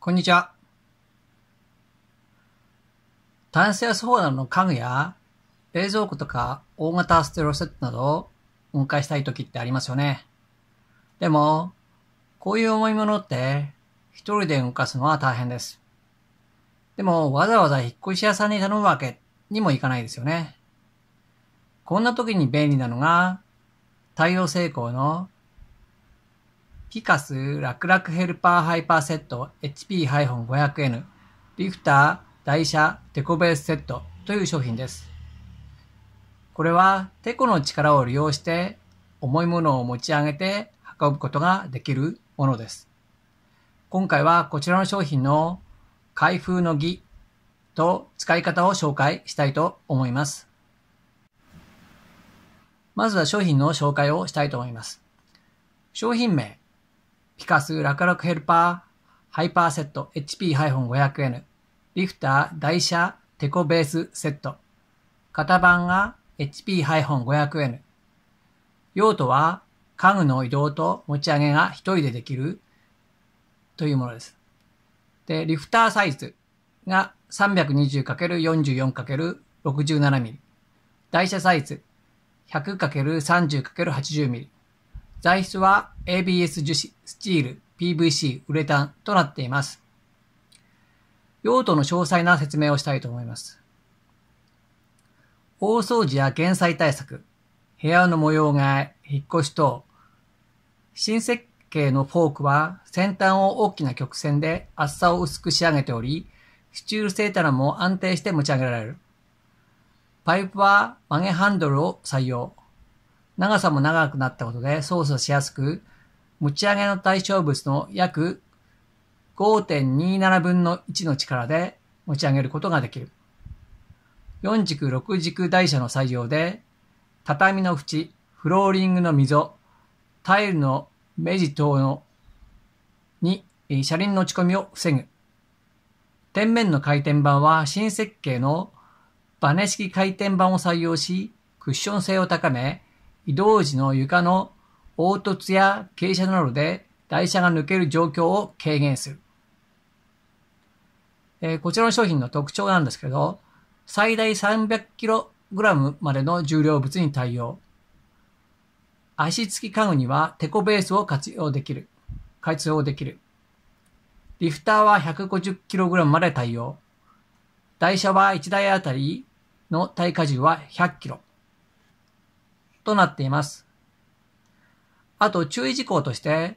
こんにちは。炭スやソーダの家具や冷蔵庫とか大型ステロセットなどを分解したい時ってありますよね。でも、こういう重いものって一人で動かすのは大変です。でもわざわざ引っ越し屋さんに頼むわけにもいかないですよね。こんな時に便利なのが太陽成功のピカス、ラクラクヘルパーハイパーセット、HP-500N、リフター、台車、テコベースセットという商品です。これはテコの力を利用して重いものを持ち上げて運ぶことができるものです。今回はこちらの商品の開封の儀と使い方を紹介したいと思います。まずは商品の紹介をしたいと思います。商品名、ピカス楽々ヘルパー、ハイパーセット HP-500N、リフター台車テコベースセット。型番が HP-500N。用途は家具の移動と持ち上げが一人でできるというものです。で、リフターサイズが 320×44×67mm。台車サイズ 100×30×80mm。材質は ABS 樹脂、スチール、PVC、ウレタンとなっています。用途の詳細な説明をしたいと思います。大掃除や減災対策、部屋の模様替え、引っ越し等、新設計のフォークは先端を大きな曲線で厚さを薄く仕上げており、スチュール製棚も安定して持ち上げられる。パイプは曲げハンドルを採用。長さも長くなったことで操作しやすく、持ち上げの対象物の約5.27分の1の力で持ち上げることができる。4軸6軸台車の採用で、畳の縁、フローリングの溝、タイルの目地等のに車輪の落ち込みを防ぐ。天面の回転板は新設計のバネ式回転板を採用し、クッション性を高め、移動時の床の凹凸や傾斜などで台車が抜ける状況を軽減する。えこちらの商品の特徴なんですけど、最大 300kg までの重量物に対応。足付き家具にはテコベースを活用できる。活用できる。リフターは 150kg まで対応。台車は1台あたりの耐荷重は 100kg。となっています。あと注意事項として、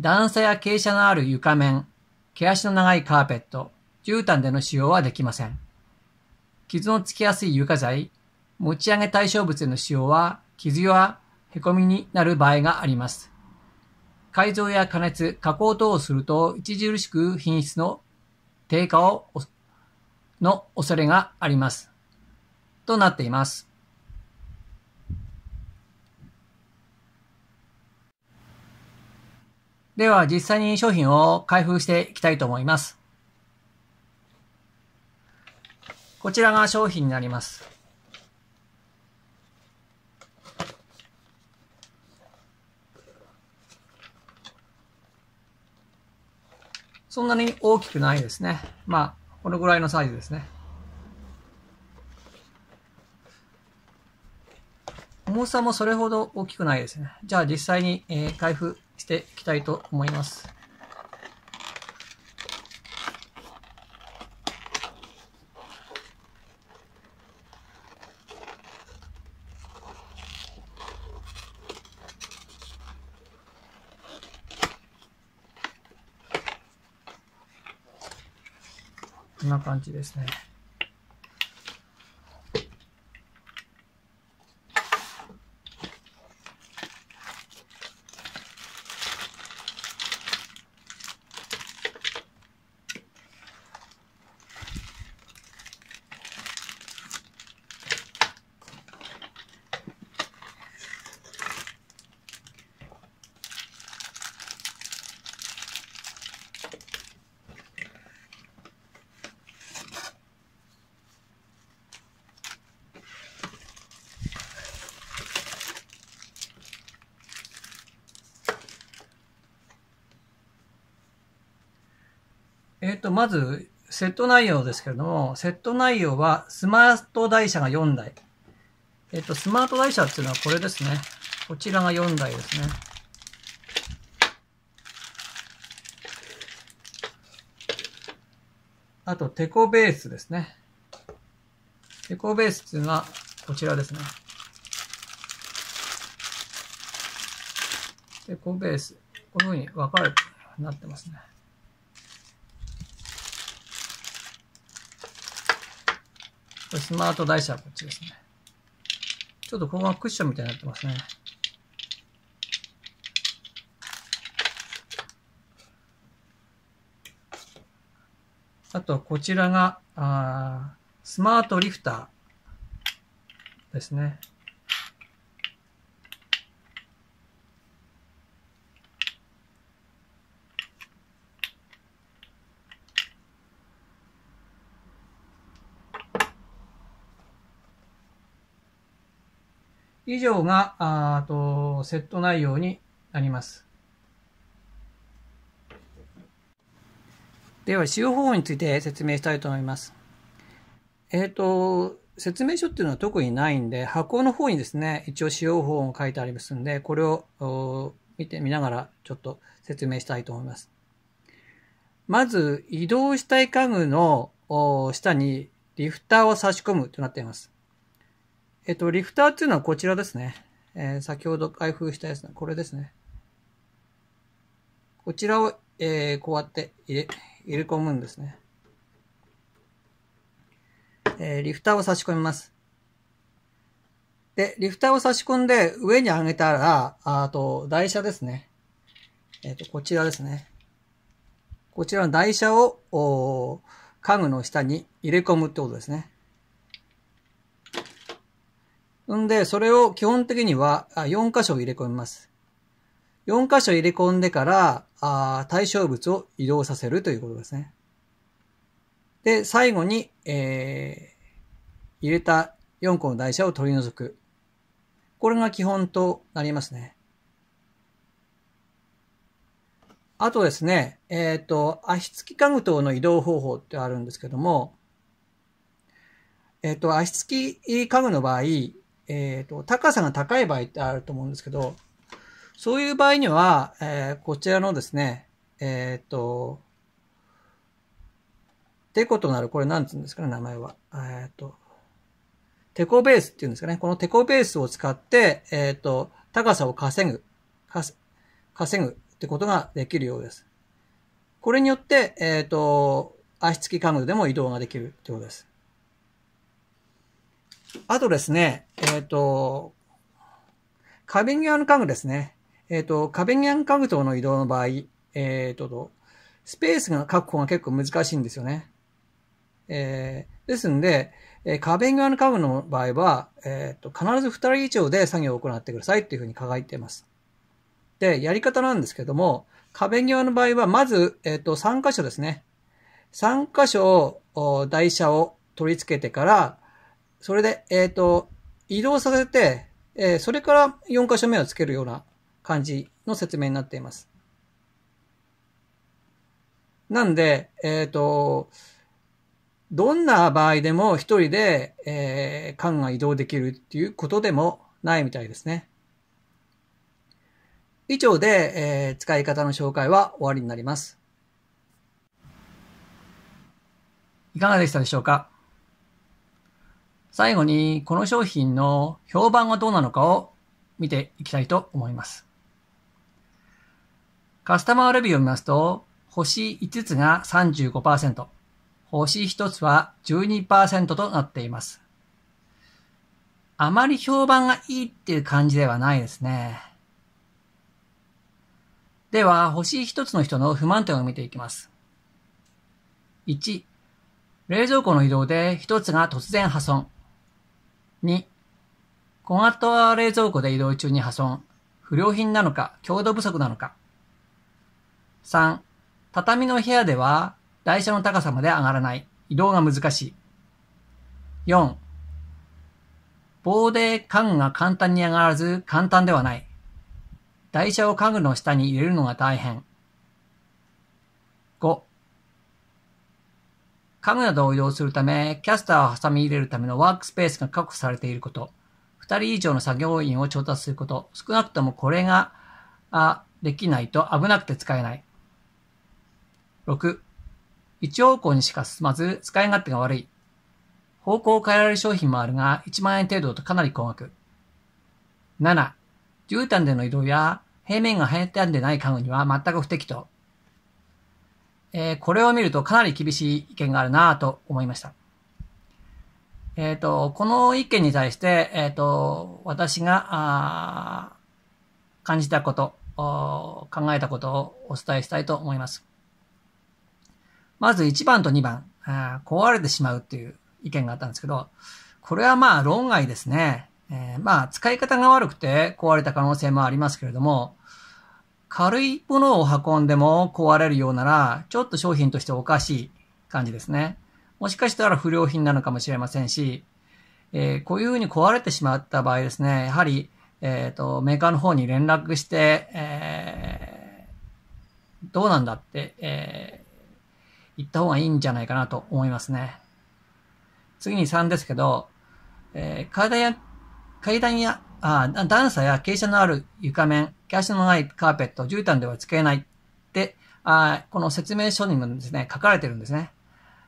段差や傾斜のある床面、毛足の長いカーペット、絨毯での使用はできません。傷のつきやすい床材、持ち上げ対象物への使用は、傷や凹みになる場合があります。改造や加熱、加工等をすると、著しく品質の低下を、の恐れがあります。となっています。では実際に商品を開封していきたいと思います。こちらが商品になります。そんなに大きくないですね。まあ、このぐらいのサイズですね。重さもそれほど大きくないですね。じゃあ実際に、えー、開封していきたいと思います。こんな感じですね。えっ、ー、と、まず、セット内容ですけれども、セット内容はスマート台車が4台。えっと、スマート台車っていうのはこれですね。こちらが4台ですね。あと、テコベースですね。テコベースっていうのはこちらですね。テコベース。こういうふうに分かれてなってますね。スマート台車はこっちですね。ちょっとここがクッションみたいになってますね。あと、こちらが、あスマートリフターですね。以上が、あと、セット内容になります。では、使用方法について説明したいと思います。えっ、ー、と、説明書っていうのは特にないんで、箱の方にですね、一応使用方法が書いてありますんで、これを見てみながらちょっと説明したいと思います。まず、移動したい家具の下にリフターを差し込むとなっています。えっと、リフターっていうのはこちらですね。えー、先ほど開封したやつのこれですね。こちらを、えー、こうやって入れ、入れ込むんですね。えー、リフターを差し込みます。で、リフターを差し込んで上に上げたら、あと、台車ですね。えっ、ー、と、こちらですね。こちらの台車を、お家具の下に入れ込むってことですね。んで、それを基本的には4箇所入れ込みます。4箇所入れ込んでから、あ対象物を移動させるということですね。で、最後に、えー、入れた4個の台車を取り除く。これが基本となりますね。あとですね、えっ、ー、と、足付き家具等の移動方法ってあるんですけども、えっ、ー、と、足付き家具の場合、えっ、ー、と、高さが高い場合ってあると思うんですけど、そういう場合には、えー、こちらのですね、えっ、ー、と、テコとなる、これ何て言うんですかね、名前は。えっ、と、テコベースっていうんですかね。このテコベースを使って、えっ、と、高さを稼ぐ、稼ぐってことができるようです。これによって、えっ、と、足つき家具でも移動ができるってことです。あとですね、えっ、ー、と、カビニアン家具ですね。えっ、ー、と、カビニアン家具等の移動の場合、えっ、ー、と、スペースが確保が結構難しいんですよね。えー、ですんで、えー、カビニアン家具の場合は、えっ、と、必ず2人以上で作業を行ってくださいっていうふうに考えています。で、やり方なんですけども、壁際の場合は、まず、えっ、と、3箇所ですね。3箇所、台車を取り付けてから、それで、えっ、ー、と、移動させて、えー、それから4箇所目をつけるような感じの説明になっています。なんで、えっ、ー、と、どんな場合でも一人で、えー、缶が移動できるっていうことでもないみたいですね。以上で、えー、使い方の紹介は終わりになります。いかがでしたでしょうか最後にこの商品の評判はどうなのかを見ていきたいと思います。カスタマーレビューを見ますと、星5つが35%、星1つは12%となっています。あまり評判がいいっていう感じではないですね。では、星1つの人の不満点を見ていきます。1、冷蔵庫の移動で1つが突然破損。2、小型は冷蔵庫で移動中に破損。不良品なのか、強度不足なのか。3、畳の部屋では台車の高さまで上がらない。移動が難しい。4、棒で家具が簡単に上がらず簡単ではない。台車を家具の下に入れるのが大変。カメラなどを移動するため、キャスターを挟み入れるためのワークスペースが確保されていること、2人以上の作業員を調達すること、少なくともこれが、あ、できないと危なくて使えない。6、一方向にしか進まず、使い勝手が悪い。方向を変えられる商品もあるが、1万円程度とかなり高額。7、絨毯での移動や、平面が平坦でない家具には全く不適当。えー、これを見るとかなり厳しい意見があるなと思いました。えっ、ー、と、この意見に対して、えっ、ー、と、私が、感じたこと、考えたことをお伝えしたいと思います。まず1番と2番、壊れてしまうっていう意見があったんですけど、これはまあ論外ですね。えー、まあ使い方が悪くて壊れた可能性もありますけれども、軽いものを運んでも壊れるようなら、ちょっと商品としておかしい感じですね。もしかしたら不良品なのかもしれませんし、えー、こういうふうに壊れてしまった場合ですね、やはり、えっ、ー、と、メーカーの方に連絡して、えー、どうなんだって、えー、言った方がいいんじゃないかなと思いますね。次に3ですけど、えー、階段や、階段や、あ段差や傾斜のある床面、毛足のないカーペット、絨毯では使えないって、あこの説明書にもですね、書かれてるんですね。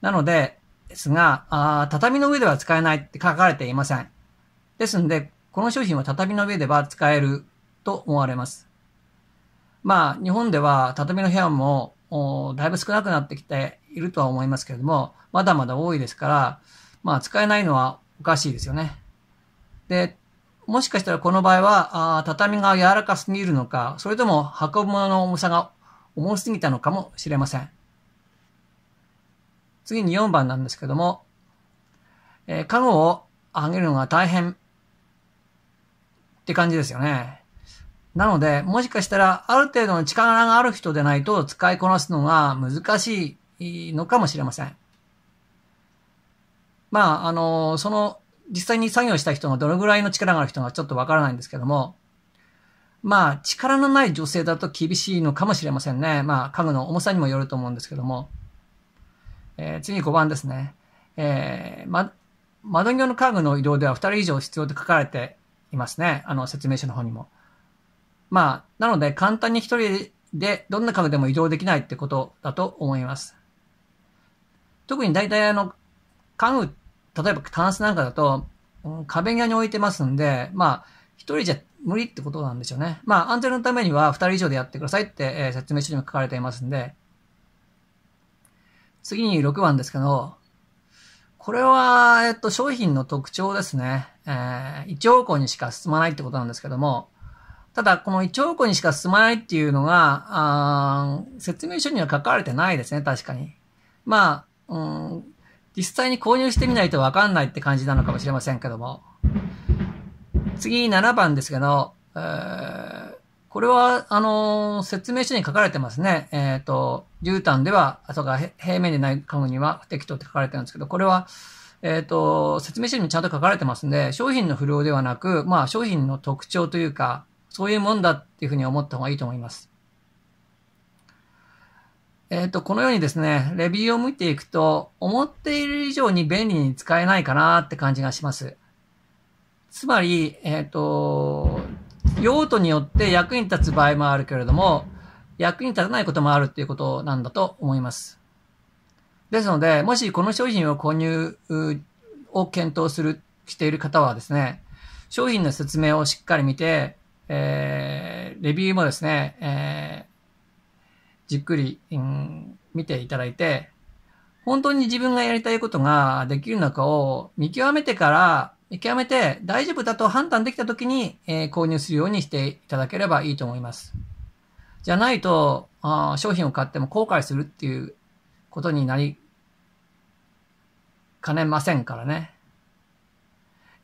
なので、ですが、あ畳の上では使えないって書かれていません。ですんで、この商品は畳の上では使えると思われます。まあ、日本では畳の部屋もだいぶ少なくなってきているとは思いますけれども、まだまだ多いですから、まあ、使えないのはおかしいですよね。で、もしかしたらこの場合は、畳が柔らかすぎるのか、それとも運ぶものの重さが重すぎたのかもしれません。次に4番なんですけども、えー、カを上げるのが大変って感じですよね。なので、もしかしたらある程度の力がある人でないと使いこなすのが難しいのかもしれません。まあ、あの、その実際に作業した人がどのぐらいの力がある人がちょっとわからないんですけども、まあ、力のない女性だと厳しいのかもしれませんね。まあ、家具の重さにもよると思うんですけども。えー、次5番ですね。えー、ま、窓際の家具の移動では2人以上必要と書かれていますね。あの、説明書の方にも。まあ、なので、簡単に1人でどんな家具でも移動できないってことだと思います。特に大体あの、家具っ例えばタンスなんかだと、壁際に置いてますんで、まあ、一人じゃ無理ってことなんでしょうね。まあ、安全のためには二人以上でやってくださいって、えー、説明書にも書かれていますんで。次に6番ですけど、これは、えっと、商品の特徴ですね。えー、一方向にしか進まないってことなんですけども、ただ、この一方向にしか進まないっていうのが、あ説明書には書かれてないですね、確かに。まあ、うん、実際に購入してみないとわかんないって感じなのかもしれませんけども。次、7番ですけど、えー、これは、あのー、説明書に書かれてますね。えっ、ー、と、絨毯では、あとが平面でない家具には不適当って書かれてるんですけど、これは、えっ、と、説明書にもちゃんと書かれてますんで、商品の不良ではなく、まあ、商品の特徴というか、そういうもんだっていうふうに思った方がいいと思います。えっ、ー、と、このようにですね、レビューを見ていくと、思っている以上に便利に使えないかなって感じがします。つまり、えっ、ー、と、用途によって役に立つ場合もあるけれども、役に立たないこともあるっていうことなんだと思います。ですので、もしこの商品を購入を検討する、している方はですね、商品の説明をしっかり見て、えー、レビューもですね、えー、じっくり、うん、見ていただいて、本当に自分がやりたいことができるのかを見極めてから、見極めて大丈夫だと判断できた時に、えー、購入するようにしていただければいいと思います。じゃないと、あ商品を買っても後悔するっていうことになりかねませんからね。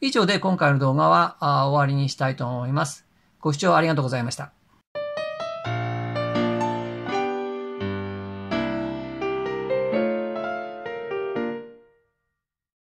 以上で今回の動画は終わりにしたいと思います。ご視聴ありがとうございました。